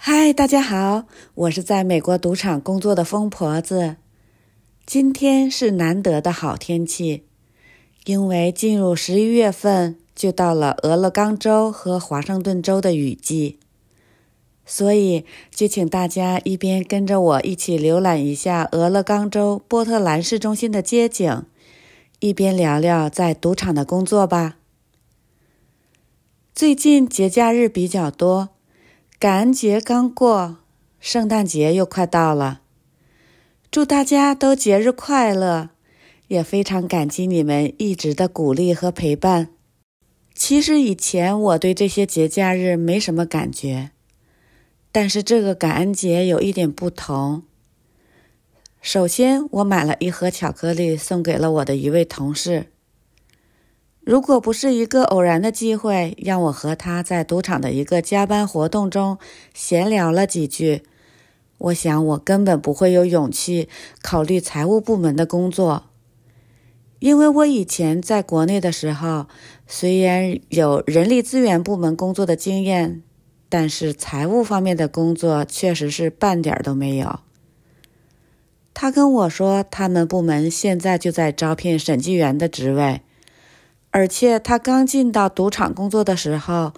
嗨，大家好，我是在美国赌场工作的疯婆子。今天是难得的好天气，因为进入十一月份就到了俄勒冈州和华盛顿州的雨季，所以就请大家一边跟着我一起浏览一下俄勒冈州波特兰市中心的街景，一边聊聊在赌场的工作吧。最近节假日比较多。感恩节刚过，圣诞节又快到了，祝大家都节日快乐！也非常感激你们一直的鼓励和陪伴。其实以前我对这些节假日没什么感觉，但是这个感恩节有一点不同。首先，我买了一盒巧克力送给了我的一位同事。如果不是一个偶然的机会，让我和他在赌场的一个加班活动中闲聊了几句，我想我根本不会有勇气考虑财务部门的工作，因为我以前在国内的时候，虽然有人力资源部门工作的经验，但是财务方面的工作确实是半点都没有。他跟我说，他们部门现在就在招聘审计员的职位。而且他刚进到赌场工作的时候，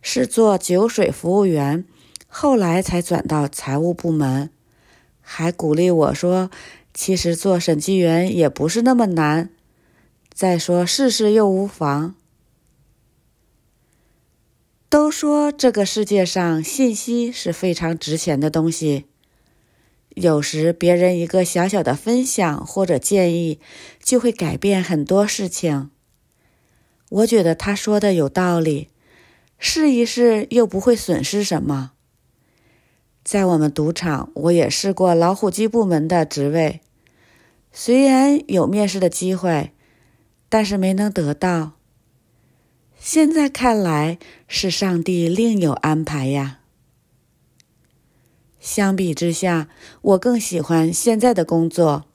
是做酒水服务员，后来才转到财务部门。还鼓励我说：“其实做审计员也不是那么难，再说试试又无妨。”都说这个世界上信息是非常值钱的东西，有时别人一个小小的分享或者建议，就会改变很多事情。我觉得他说的有道理，试一试又不会损失什么。在我们赌场，我也试过老虎机部门的职位，虽然有面试的机会，但是没能得到。现在看来是上帝另有安排呀。相比之下，我更喜欢现在的工作，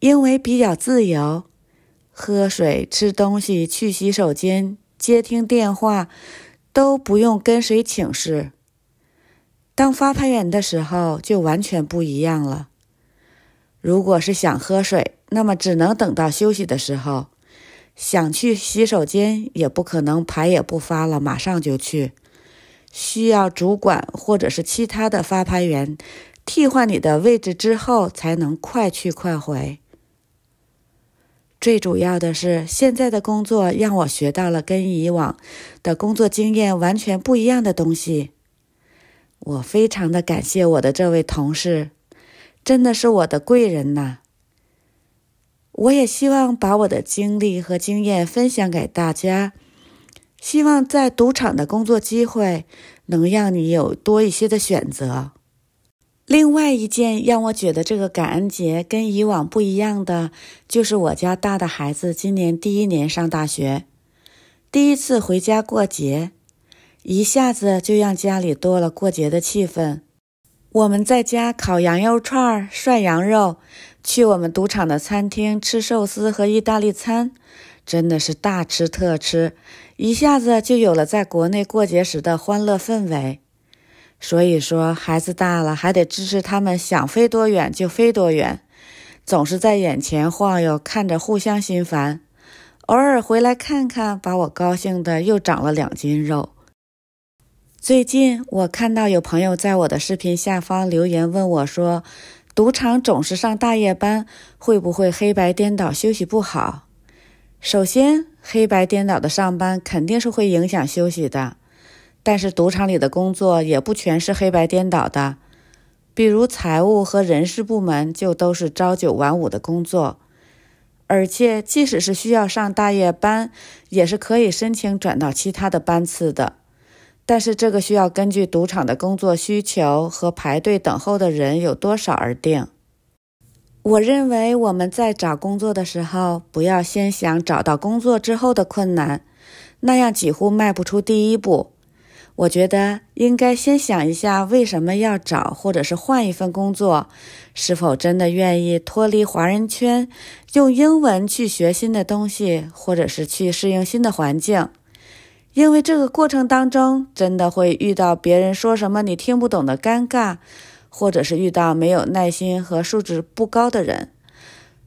因为比较自由。喝水、吃东西、去洗手间、接听电话，都不用跟谁请示。当发牌员的时候就完全不一样了。如果是想喝水，那么只能等到休息的时候；想去洗手间，也不可能牌也不发了，马上就去。需要主管或者是其他的发牌员替换你的位置之后，才能快去快回。最主要的是，现在的工作让我学到了跟以往的工作经验完全不一样的东西。我非常的感谢我的这位同事，真的是我的贵人呐。我也希望把我的经历和经验分享给大家，希望在赌场的工作机会能让你有多一些的选择。另外一件让我觉得这个感恩节跟以往不一样的，就是我家大的孩子今年第一年上大学，第一次回家过节，一下子就让家里多了过节的气氛。我们在家烤羊肉串、涮羊肉，去我们赌场的餐厅吃寿司和意大利餐，真的是大吃特吃，一下子就有了在国内过节时的欢乐氛围。所以说，孩子大了，还得支持他们，想飞多远就飞多远。总是在眼前晃悠，看着互相心烦。偶尔回来看看，把我高兴的又长了两斤肉。最近我看到有朋友在我的视频下方留言问我说：“赌场总是上大夜班，会不会黑白颠倒，休息不好？”首先，黑白颠倒的上班肯定是会影响休息的。但是赌场里的工作也不全是黑白颠倒的，比如财务和人事部门就都是朝九晚五的工作，而且即使是需要上大夜班，也是可以申请转到其他的班次的。但是这个需要根据赌场的工作需求和排队等候的人有多少而定。我认为我们在找工作的时候，不要先想找到工作之后的困难，那样几乎迈不出第一步。我觉得应该先想一下为什么要找或者是换一份工作，是否真的愿意脱离华人圈，用英文去学新的东西，或者是去适应新的环境。因为这个过程当中，真的会遇到别人说什么你听不懂的尴尬，或者是遇到没有耐心和素质不高的人，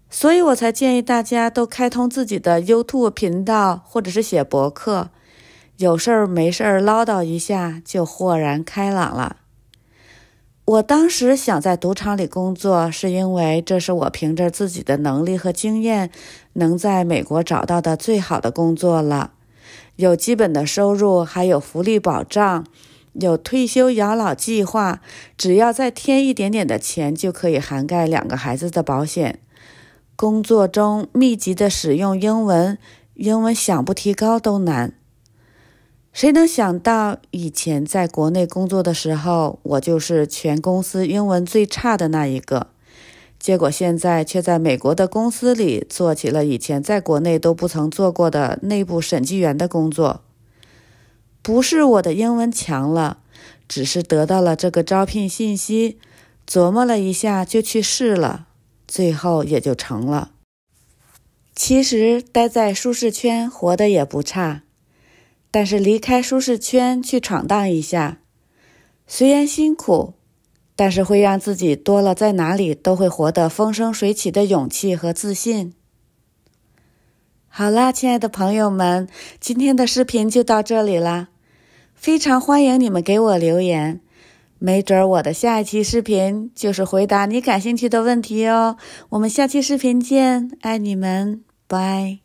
所以我才建议大家都开通自己的 YouTube 频道，或者是写博客。有事儿没事儿唠叨一下，就豁然开朗了。我当时想在赌场里工作，是因为这是我凭着自己的能力和经验，能在美国找到的最好的工作了。有基本的收入，还有福利保障，有退休养老计划。只要再添一点点的钱，就可以涵盖两个孩子的保险。工作中密集的使用英文，英文想不提高都难。谁能想到，以前在国内工作的时候，我就是全公司英文最差的那一个。结果现在却在美国的公司里做起了以前在国内都不曾做过的内部审计员的工作。不是我的英文强了，只是得到了这个招聘信息，琢磨了一下就去试了，最后也就成了。其实待在舒适圈，活得也不差。但是离开舒适圈去闯荡一下，虽然辛苦，但是会让自己多了在哪里都会活得风生水起的勇气和自信。好啦，亲爱的朋友们，今天的视频就到这里啦，非常欢迎你们给我留言，没准我的下一期视频就是回答你感兴趣的问题哦。我们下期视频见，爱你们，拜。